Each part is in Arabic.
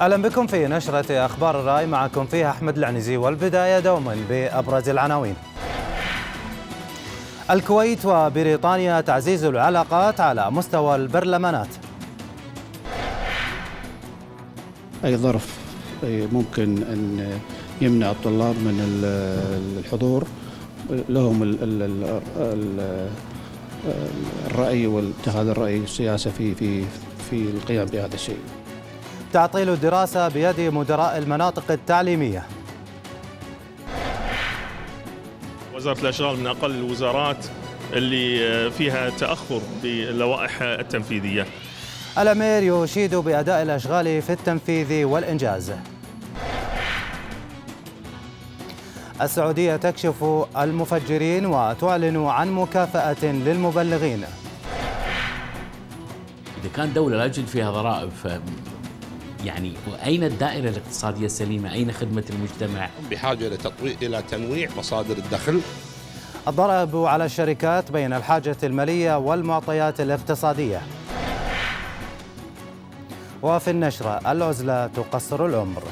اهلا بكم في نشره اخبار الراي معكم فيها احمد العنزي والبدايه دوما بابرز العناوين. الكويت وبريطانيا تعزيز العلاقات على مستوى البرلمانات. اي ظرف ممكن ان يمنع الطلاب من الحضور لهم الراي واتخاذ الراي السياسه في في في القيام بهذا الشيء. تعطيل الدراسة بيد مدراء المناطق التعليمية وزارة الأشغال من أقل الوزارات اللي فيها تأخر باللوائح التنفيذية الأمير يشيد بأداء الأشغال في التنفيذ والإنجاز السعودية تكشف المفجرين وتعلن عن مكافأة للمبلغين إذا كان دولة لا يوجد فيها ضرائب يعني أين الدائرة الاقتصادية السليمة أين خدمة المجتمع بحاجة لتطويع إلى تنويع مصادر الدخل الضرب على الشركات بين الحاجة المالية والمعطيات الاقتصادية وفي النشرة العزلة تقصر العمر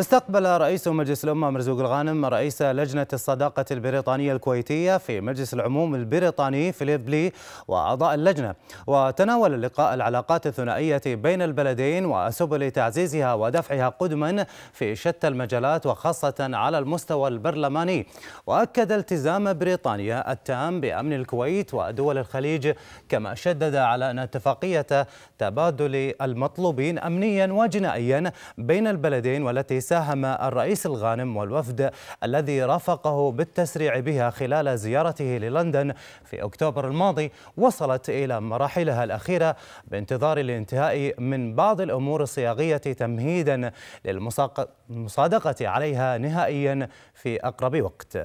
استقبل رئيس مجلس الأمة مرزوق الغانم رئيس لجنة الصداقة البريطانية الكويتية في مجلس العموم البريطاني فيليب لي وأعضاء اللجنة وتناول اللقاء العلاقات الثنائية بين البلدين وسبل تعزيزها ودفعها قدما في شتى المجالات وخاصة على المستوى البرلماني وأكد التزام بريطانيا التام بأمن الكويت ودول الخليج كما شدد على أن اتفاقية تبادل المطلوبين أمنيا وجنائيا بين البلدين والتي ساهم الرئيس الغانم والوفد الذي رافقه بالتسريع بها خلال زيارته للندن في أكتوبر الماضي وصلت إلى مراحلها الأخيرة بانتظار الانتهاء من بعض الأمور الصياغية تمهيدا للمصادقة عليها نهائيا في أقرب وقت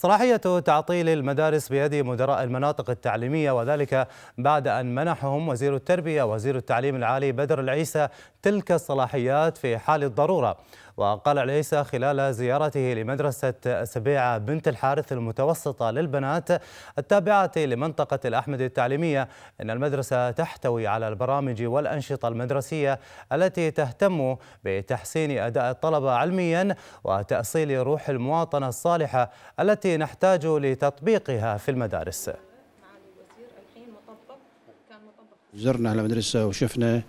صلاحية تعطيل المدارس بيد مدراء المناطق التعليمية وذلك بعد أن منحهم وزير التربية وزير التعليم العالي بدر العيسى تلك الصلاحيات في حال الضرورة وقال عيسى خلال زيارته لمدرسة سبيعة بنت الحارث المتوسطة للبنات التابعة لمنطقة الأحمد التعليمية أن المدرسة تحتوي على البرامج والأنشطة المدرسية التي تهتم بتحسين أداء الطلبة علميا وتأصيل روح المواطنة الصالحة التي نحتاج لتطبيقها في المدارس زرنا على المدرسة وشفنا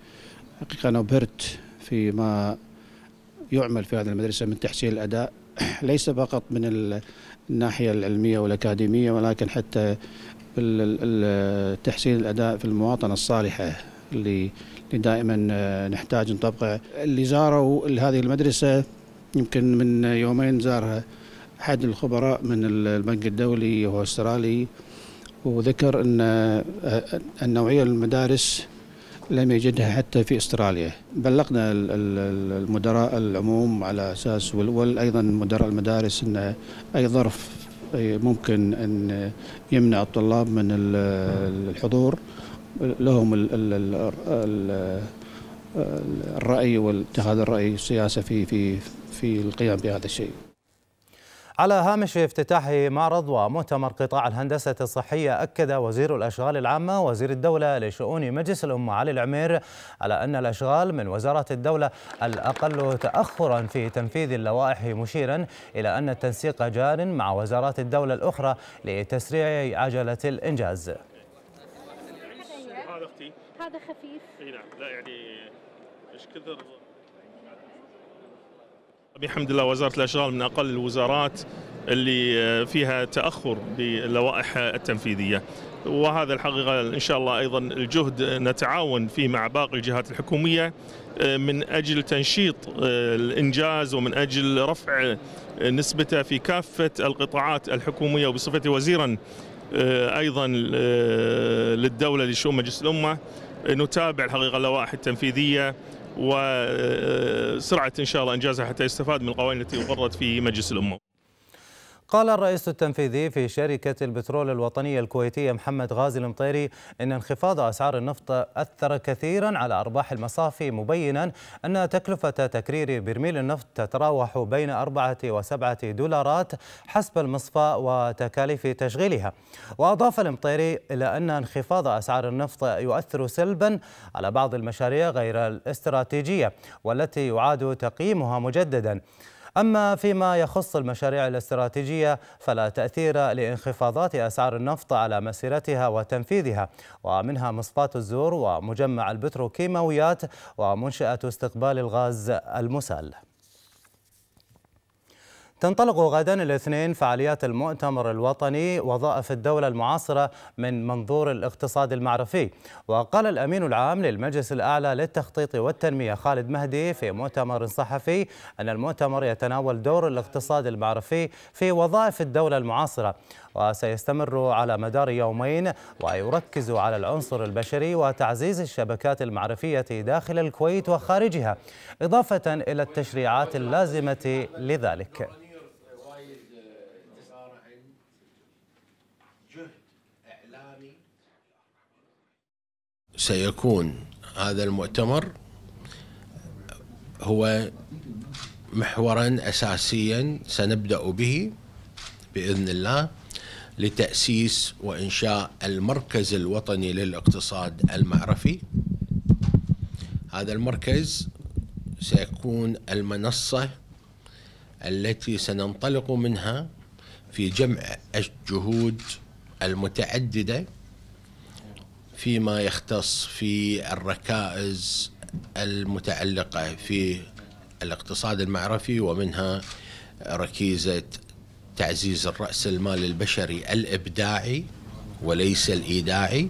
حقيقة أنا أبهرت فيما يعمل في هذه المدرسة من تحسين الأداء ليس فقط من الناحية العلمية والأكاديمية ولكن حتى تحسين الأداء في المواطنة الصالحة اللي دائما آه، نحتاج نطبقه اللي زاروا هذه المدرسة يمكن من يومين زارها أحد الخبراء من البنك الدولي وهو أسترالي وذكر أن النوعية آه، المدارس لم يجدها حتى في استراليا بلغنا المدراء العموم على اساس وايضا مدراء المدارس ان اي ظرف ممكن ان يمنع الطلاب من نعم. الحضور لهم الراي واتخاذ الراي السياسه في في في القيام بهذا الشيء على هامش افتتاح معرض ومؤتمر قطاع الهندسة الصحية أكد وزير الأشغال العامة وزير الدولة لشؤون مجلس الأمة علي العمير على أن الأشغال من وزارة الدولة الأقل تأخرا في تنفيذ اللوائح مشيرا إلى أن التنسيق جار مع وزارات الدولة الأخرى لتسريع عجلة الإنجاز هذا خفيف هذا خفيف اي نعم لا يعني ايش كثر بحمد الله وزاره الاشغال من اقل الوزارات اللي آه، فيها تاخر باللوائح التنفيذيه وهذا الحقيقه ان شاء الله ايضا الجهد نتعاون فيه مع باقي الجهات الحكوميه آه، من اجل تنشيط آه، الانجاز ومن اجل رفع نسبته في كافه القطاعات الحكوميه وبصفتي وزيرا ايضا للدوله لشؤون مجلس الامه نتابع الحقيقه اللوائح التنفيذيه وسرعه ان شاء الله انجازها حتى يستفاد من القوانين التي اقرت في مجلس الامه قال الرئيس التنفيذي في شركة البترول الوطنية الكويتية محمد غازي المطيري إن انخفاض أسعار النفط أثر كثيرا على أرباح المصافي مبينا أن تكلفة تكرير برميل النفط تتراوح بين أربعة وسبعة دولارات حسب المصفى وتكاليف تشغيلها وأضاف المطيري إلى أن انخفاض أسعار النفط يؤثر سلبا على بعض المشاريع غير الاستراتيجية والتي يعاد تقييمها مجددا أما فيما يخص المشاريع الاستراتيجية فلا تأثير لانخفاضات أسعار النفط على مسيرتها وتنفيذها ومنها مصفاة الزور ومجمع البتروكيماويات ومنشأة استقبال الغاز المسال تنطلق غدا الاثنين فعاليات المؤتمر الوطني وظائف الدولة المعاصرة من منظور الاقتصاد المعرفي وقال الأمين العام للمجلس الأعلى للتخطيط والتنمية خالد مهدي في مؤتمر صحفي أن المؤتمر يتناول دور الاقتصاد المعرفي في وظائف الدولة المعاصرة وسيستمر على مدار يومين ويركز على العنصر البشري وتعزيز الشبكات المعرفية داخل الكويت وخارجها إضافة إلى التشريعات اللازمة لذلك سيكون هذا المؤتمر هو محورا اساسيا سنبدا به باذن الله لتاسيس وانشاء المركز الوطني للاقتصاد المعرفي هذا المركز سيكون المنصه التي سننطلق منها في جمع الجهود المتعدده فيما يختص في الركائز المتعلقة في الاقتصاد المعرفي ومنها ركيزة تعزيز الرأس المال البشري الإبداعي وليس الإيداعي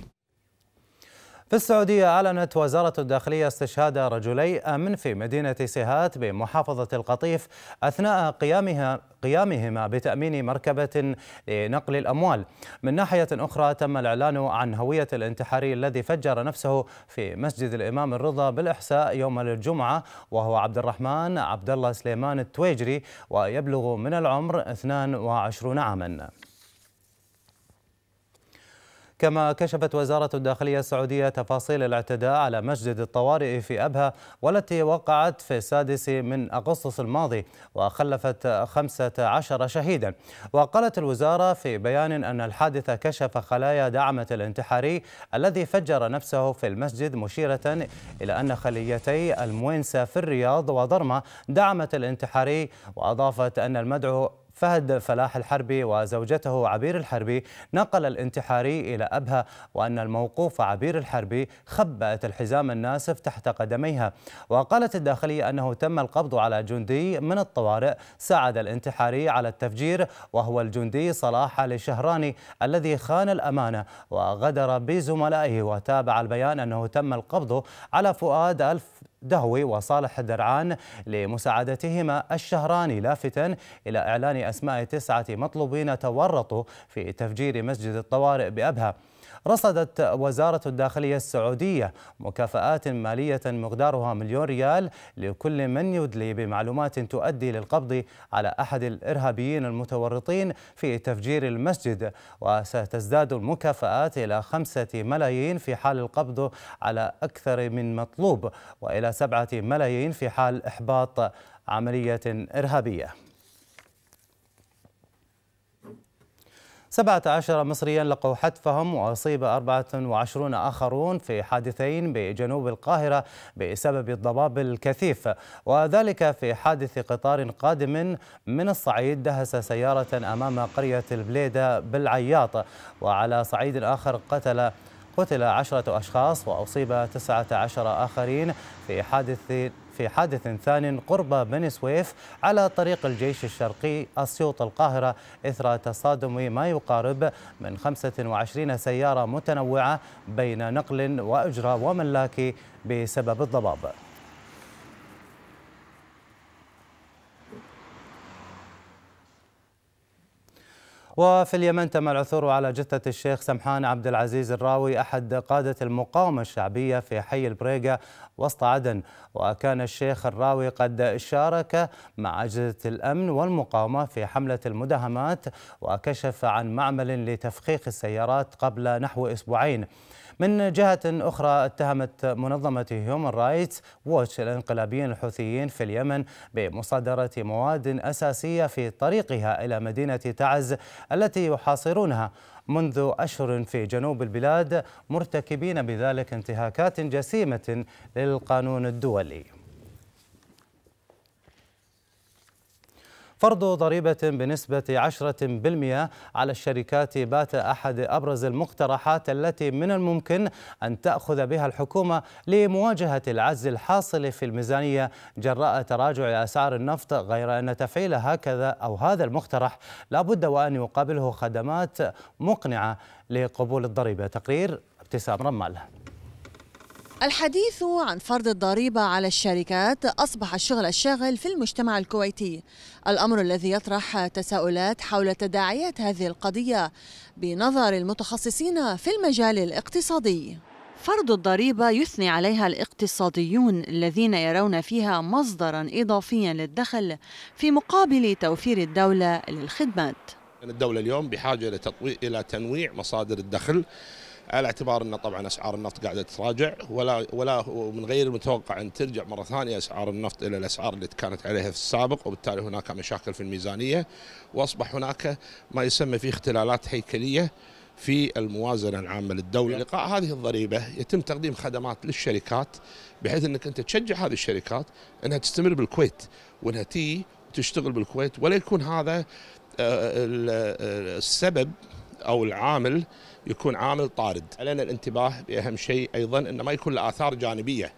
في السعودية أعلنت وزارة الداخلية استشهاد رجلي أمن في مدينة سيهات بمحافظة القطيف أثناء قيامها قيامهما بتأمين مركبة لنقل الأموال من ناحية أخرى تم الإعلان عن هوية الانتحاري الذي فجر نفسه في مسجد الإمام الرضا بالإحساء يوم الجمعة وهو عبد الرحمن عبد الله سليمان التويجري ويبلغ من العمر 22 عاما كما كشفت وزارة الداخلية السعودية تفاصيل الاعتداء على مسجد الطوارئ في أبها والتي وقعت في السادس من أغسطس الماضي وخلفت 15 شهيدا وقالت الوزارة في بيان أن الحادث كشف خلايا دعمة الانتحاري الذي فجر نفسه في المسجد مشيرة إلى أن خليتي الموينسة في الرياض وضرمة دعمت الانتحاري وأضافت أن المدعو فهد فلاح الحربي وزوجته عبير الحربي نقل الانتحاري إلى أبها وأن الموقوف عبير الحربي خبأت الحزام الناسف تحت قدميها وقالت الداخلية أنه تم القبض على جندي من الطوارئ ساعد الانتحاري على التفجير وهو الجندي صلاح لشهراني الذي خان الأمانة وغدر بزملائه وتابع البيان أنه تم القبض على فؤاد ألف دهوي وصالح الدرعان لمساعدتهما الشهران لافتا إلى إعلان أسماء تسعة مطلوبين تورطوا في تفجير مسجد الطوارئ بأبها رصدت وزارة الداخلية السعودية مكافآت مالية مقدارها مليون ريال لكل من يدلي بمعلومات تؤدي للقبض على أحد الإرهابيين المتورطين في تفجير المسجد وستزداد المكافآت إلى خمسة ملايين في حال القبض على أكثر من مطلوب وإلى سبعة ملايين في حال إحباط عملية إرهابية 17 مصريا لقوا حتفهم وأصيب 24 آخرون في حادثين بجنوب القاهرة بسبب الضباب الكثيف وذلك في حادث قطار قادم من الصعيد دهس سيارة أمام قرية البليدة بالعياط وعلى صعيد آخر قتل قتل عشرة أشخاص وأصيب 19 آخرين في حادث في حادث ثان قرب بني سويف على طريق الجيش الشرقي أسيوط القاهرة إثر تصادم ما يقارب من 25 سيارة متنوعة بين نقل وأجرة وملاك بسبب الضباب وفي اليمن تم العثور على جثة الشيخ سمحان عبد العزيز الراوي أحد قادة المقاومة الشعبية في حي البريقة وسط عدن وكان الشيخ الراوي قد شارك مع أجهزة الأمن والمقاومة في حملة المداهمات وكشف عن معمل لتفخيخ السيارات قبل نحو أسبوعين من جهة أخرى اتهمت منظمة هيومن رايتس ووتش الانقلابيين الحوثيين في اليمن بمصادرة مواد أساسية في طريقها إلى مدينة تعز التي يحاصرونها منذ أشهر في جنوب البلاد مرتكبين بذلك انتهاكات جسيمة للقانون الدولي فرض ضريبة بنسبة 10% على الشركات بات أحد أبرز المقترحات التي من الممكن أن تأخذ بها الحكومة لمواجهة العجز الحاصل في الميزانية جراء تراجع أسعار النفط غير أن تفعيل هكذا أو هذا المقترح لابد وأن يقابله خدمات مقنعة لقبول الضريبة تقرير ابتسام رمال الحديث عن فرض الضريبة على الشركات أصبح الشغل الشاغل في المجتمع الكويتي الأمر الذي يطرح تساؤلات حول تداعيات هذه القضية بنظر المتخصصين في المجال الاقتصادي فرض الضريبة يثني عليها الاقتصاديون الذين يرون فيها مصدرا إضافيا للدخل في مقابل توفير الدولة للخدمات الدولة اليوم بحاجة إلى تنويع مصادر الدخل على اعتبار ان طبعا اسعار النفط قاعده تتراجع ولا ولا من غير المتوقع ان ترجع مره ثانيه اسعار النفط الى الاسعار اللي كانت عليها في السابق وبالتالي هناك مشاكل في الميزانيه واصبح هناك ما يسمى فيه اختلالات هيكليه في الموازنه العامه للدوله نعم. لقاء هذه الضريبه يتم تقديم خدمات للشركات بحيث انك انت تشجع هذه الشركات انها تستمر بالكويت وانها تي وتشتغل بالكويت ولا يكون هذا آه، آه، السبب او العامل يكون عامل طارد علينا الانتباه بأهم شيء أيضا أن ما يكون لآثار جانبية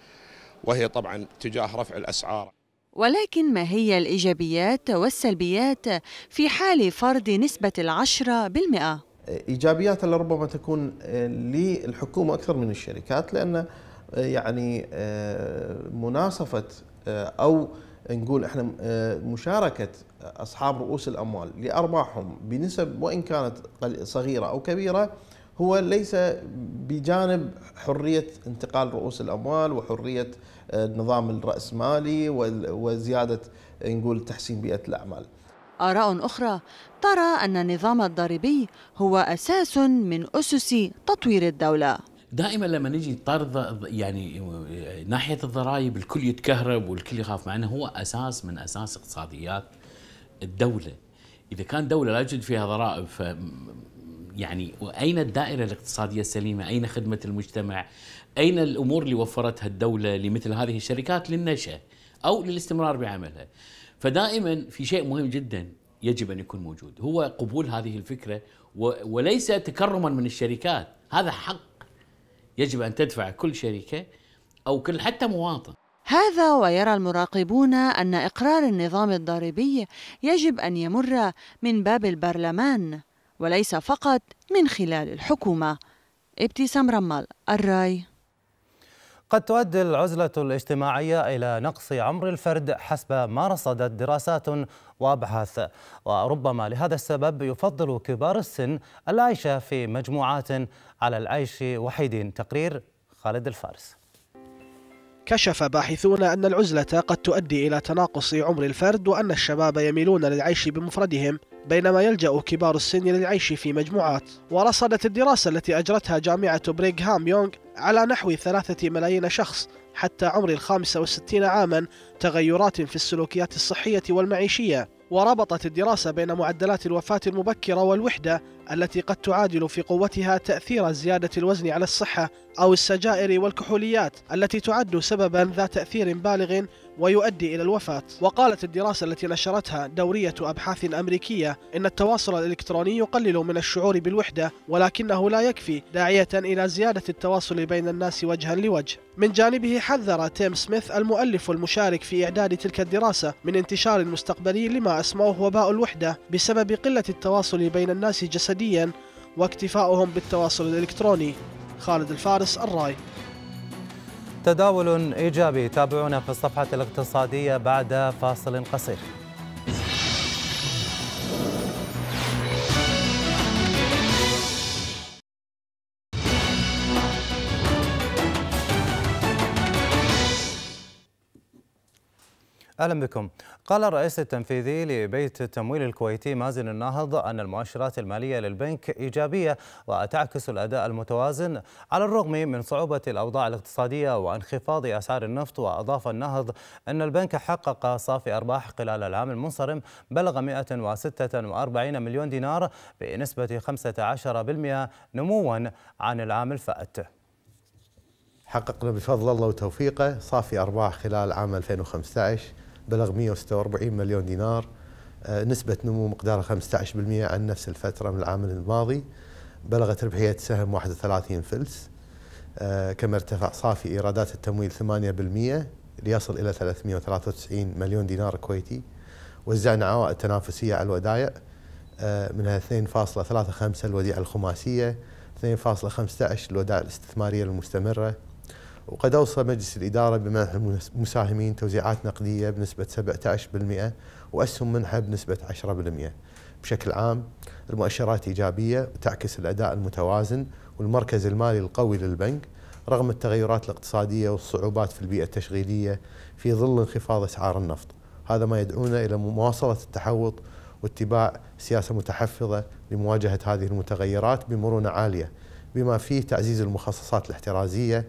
وهي طبعا تجاه رفع الأسعار ولكن ما هي الإيجابيات والسلبيات في حال فرض نسبة العشرة بالمئة؟ إيجابياتها لربما تكون آه، للحكومة أكثر من الشركات لأن آه، يعني آه، مناصفة أو نقول احنا مشاركة أصحاب رؤوس الأموال لأرباحهم بنسب وإن كانت صغيرة أو كبيرة هو ليس بجانب حرية انتقال رؤوس الأموال وحرية النظام آه، الرأسمالي وزيادة آه، نقول تحسين بيئة الأعمال آراء أخرى ترى أن النظام الضريبي هو أساس من أسس تطوير الدولة دائما لما نجي طرد يعني آه، ناحيه الضرائب الكل يتكهرب والكل يخاف مع انه هو اساس من اساس اقتصاديات الدوله اذا كان دوله لا يوجد فيها ضرائب يعني أين الدائرة الاقتصادية السليمة أين خدمة المجتمع أين الأمور اللي وفرتها الدولة لمثل هذه الشركات للنشأة أو للاستمرار بعملها فدائما في شيء مهم جدا يجب أن يكون موجود هو قبول هذه الفكرة وليس تكرما من الشركات هذا حق يجب أن تدفع كل شركة أو كل حتى مواطن هذا ويرى المراقبون أن إقرار النظام الضريبي يجب أن يمر من باب البرلمان وليس فقط من خلال الحكومة ابتسام رمال الراي قد تؤدي العزلة الاجتماعية إلى نقص عمر الفرد حسب ما رصدت دراسات وأبحاث وربما لهذا السبب يفضل كبار السن العيش في مجموعات على العيش وحيدين تقرير خالد الفارس كشف باحثون أن العزلة قد تؤدي إلى تناقص عمر الفرد وأن الشباب يميلون للعيش بمفردهم بينما يلجأ كبار السن للعيش في مجموعات ورصدت الدراسة التي أجرتها جامعة بريغهام يونغ على نحو ثلاثة ملايين شخص حتى عمر الخامسة وستين عاما تغيرات في السلوكيات الصحية والمعيشية وربطت الدراسة بين معدلات الوفاة المبكرة والوحدة التي قد تعادل في قوتها تأثير زيادة الوزن على الصحة أو السجائر والكحوليات التي تعد سببا ذا تأثير بالغ ويؤدي إلى الوفاة وقالت الدراسة التي نشرتها دورية أبحاث أمريكية إن التواصل الإلكتروني يقلل من الشعور بالوحدة ولكنه لا يكفي داعية إلى زيادة التواصل بين الناس وجها لوجه من جانبه حذر تيم سميث المؤلف المشارك في إعداد تلك الدراسة من انتشار مستقبلي لما أسموه وباء الوحدة بسبب قلة التواصل بين الناس جسديا جسديا واكتفاؤهم بالتواصل الإلكتروني خالد الفارس الراي تداول إيجابي تابعونا في الصفحة الاقتصادية بعد فاصل قصير أهلا بكم قال الرئيس التنفيذي لبيت التمويل الكويتي مازن الناهض أن المؤشرات المالية للبنك إيجابية وتعكس الأداء المتوازن على الرغم من صعوبة الأوضاع الاقتصادية وانخفاض أسعار النفط وأضاف الناهض أن البنك حقق صافي أرباح خلال العام المنصرم بلغ 146 مليون دينار بنسبة 15% نموا عن العام الفائت حققنا بفضل الله وتوفيقه صافي أرباح خلال عام 2015 بلغ 146 مليون دينار آه، نسبة نمو مقدارها 15% عن نفس الفترة من العام الماضي بلغت ربحية سهم 31 فلس آه، كما ارتفع صافي إيرادات التمويل 8% ليصل إلى 393 مليون دينار كويتي وزعنا عوائد تنافسية على الودائع آه، منها 2.35 الوديعة الخماسية 2.15 الودائع الاستثمارية المستمرة وقد أوصى مجلس الإدارة بمنح المساهمين توزيعات نقدية بنسبة 17% وأسهم منحة بنسبة 10% بشكل عام المؤشرات إيجابية وتعكس الأداء المتوازن والمركز المالي القوي للبنك رغم التغيرات الاقتصادية والصعوبات في البيئة التشغيلية في ظل انخفاض أسعار النفط هذا ما يدعونا إلى مواصلة التحوط واتباع سياسة متحفظة لمواجهة هذه المتغيرات بمرونة عالية بما فيه تعزيز المخصصات الاحترازية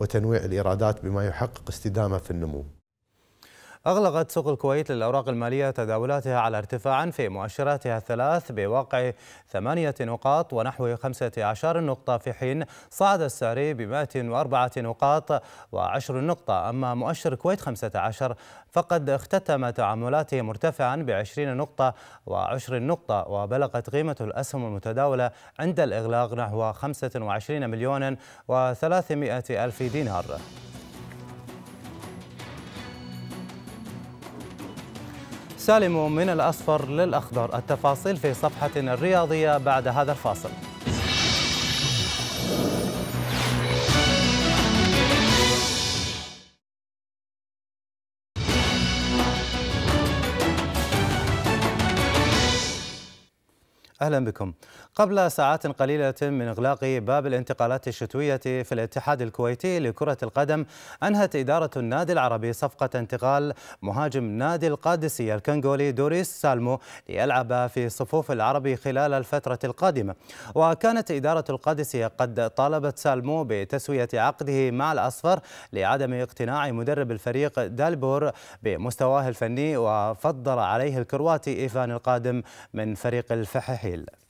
وتنويع الايرادات بما يحقق استدامه في النمو أغلقت سوق الكويت للأوراق المالية تداولاتها على ارتفاع في مؤشراتها الثلاث بواقع ثمانية نقاط ونحو خمسة عشر نقطة في حين صعد الساري ب 104 نقاط وعشر نقطة أما مؤشر كويت 15 فقد اختتم تعاملاته مرتفعا ب 20 نقطه وعشر نقطة وبلغت قيمة الأسهم المتداولة عند الإغلاق نحو 25 مليون و300 ألف دينار سالم من الأصفر للأخضر التفاصيل في صفحتنا الرياضية بعد هذا الفاصل أهلا بكم قبل ساعات قليلة من إغلاق باب الانتقالات الشتوية في الاتحاد الكويتي لكرة القدم أنهت إدارة النادي العربي صفقة انتقال مهاجم نادي القادسية الكنغولي دوريس سالمو ليلعب في صفوف العربي خلال الفترة القادمة وكانت إدارة القادسية قد طالبت سالمو بتسوية عقده مع الأصفر لعدم اقتناع مدرب الفريق دالبور بمستواه الفني وفضل عليه الكرواتي إيفان القادم من فريق الفحيحي الليل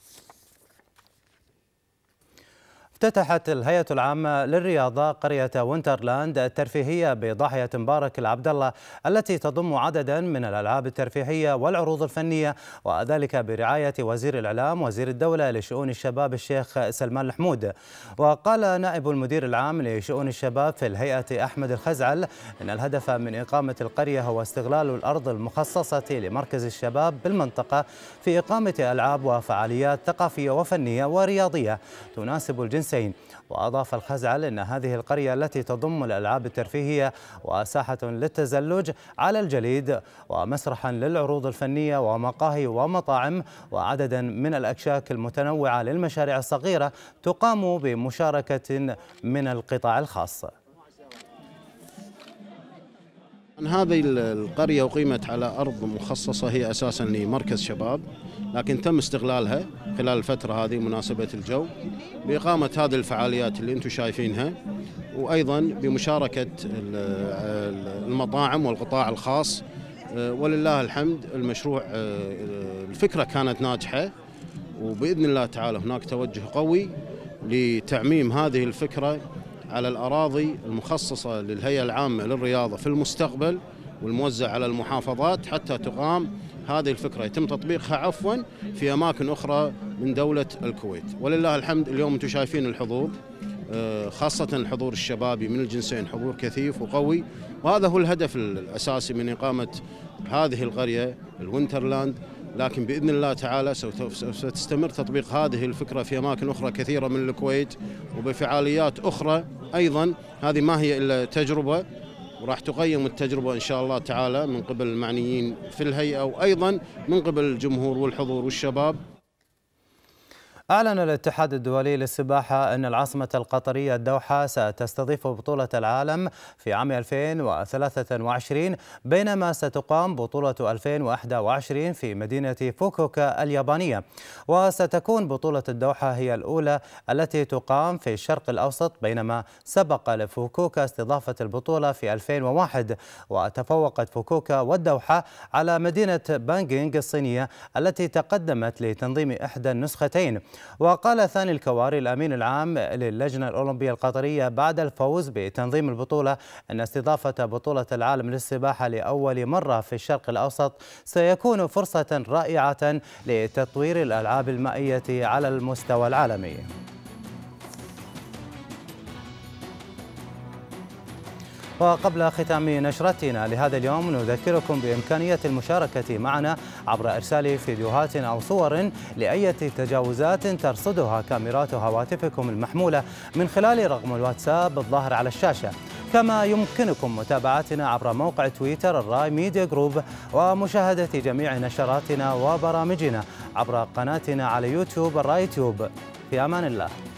افتتحت الهيئة العامة للرياضة قرية وينترلاند الترفيهية بضاحية مبارك العبد الله التي تضم عددا من الألعاب الترفيهية والعروض الفنية وذلك برعاية وزير الإعلام وزير الدولة لشؤون الشباب الشيخ سلمان الحمود وقال نائب المدير العام لشؤون الشباب في الهيئة أحمد الخزعل إن الهدف من إقامة القرية هو استغلال الأرض المخصصة لمركز الشباب بالمنطقة في إقامة ألعاب وفعاليات ثقافية وفنية ورياضية تناسب الجنس الجنسين وأضاف الخزعل أن هذه القرية التي تضم الألعاب الترفيهية وساحة للتزلج على الجليد ومسرحا للعروض الفنية ومقاهي ومطاعم وعددا من الأكشاك المتنوعة للمشاريع الصغيرة تقام بمشاركة من القطاع الخاص هذه القرية أقيمت على أرض مخصصة هي أساسا لمركز شباب لكن تم استغلالها خلال الفترة هذه مناسبة الجو بإقامة هذه الفعاليات اللي أنتم شايفينها وأيضا بمشاركة المطاعم والقطاع الخاص آه، ولله الحمد المشروع آه، الفكرة كانت ناجحة وبإذن الله تعالى هناك توجه قوي لتعميم هذه الفكرة على الأراضي المخصصة للهيئة العامة للرياضة في المستقبل والموزع على المحافظات حتى تقام هذه الفكرة يتم تطبيقها عفوا في أماكن أخرى من دولة الكويت ولله الحمد اليوم أنتم شايفين الحضور آه، خاصة الحضور الشبابي من الجنسين حضور كثيف وقوي وهذا هو الهدف الأساسي من إقامة هذه القرية الوينترلاند لكن باذن الله تعالى ستستمر تطبيق هذه الفكره في اماكن اخرى كثيره من الكويت وبفعاليات اخرى ايضا هذه ما هي الا تجربه وراح تقيم التجربه ان شاء الله تعالى من قبل المعنيين في الهيئه وايضا من قبل الجمهور والحضور والشباب أعلن الاتحاد الدولي للسباحة أن العاصمة القطرية الدوحة ستستضيف بطولة العالم في عام 2023 بينما ستقام بطولة 2021 في مدينة فوكوكا اليابانية وستكون بطولة الدوحة هي الأولى التي تقام في الشرق الأوسط بينما سبق لفوكوكا استضافة البطولة في 2001 وتفوقت فوكوكا والدوحة على مدينة بانجينغ الصينية التي تقدمت لتنظيم إحدى النسختين وقال ثاني الكواري الأمين العام للجنة الأولمبية القطرية بعد الفوز بتنظيم البطولة أن استضافة بطولة العالم للسباحة لأول مرة في الشرق الأوسط سيكون فرصة رائعة لتطوير الألعاب المائية على المستوى العالمي وقبل ختام نشرتنا لهذا اليوم نذكركم بإمكانية المشاركة معنا عبر إرسال فيديوهات أو صور لأية تجاوزات ترصدها كاميرات هواتفكم المحمولة من خلال رقم الواتساب الظاهر على الشاشة كما يمكنكم متابعتنا عبر موقع تويتر الراي ميديا جروب ومشاهدة جميع نشراتنا وبرامجنا عبر قناتنا على يوتيوب الراي تيوب في أمان الله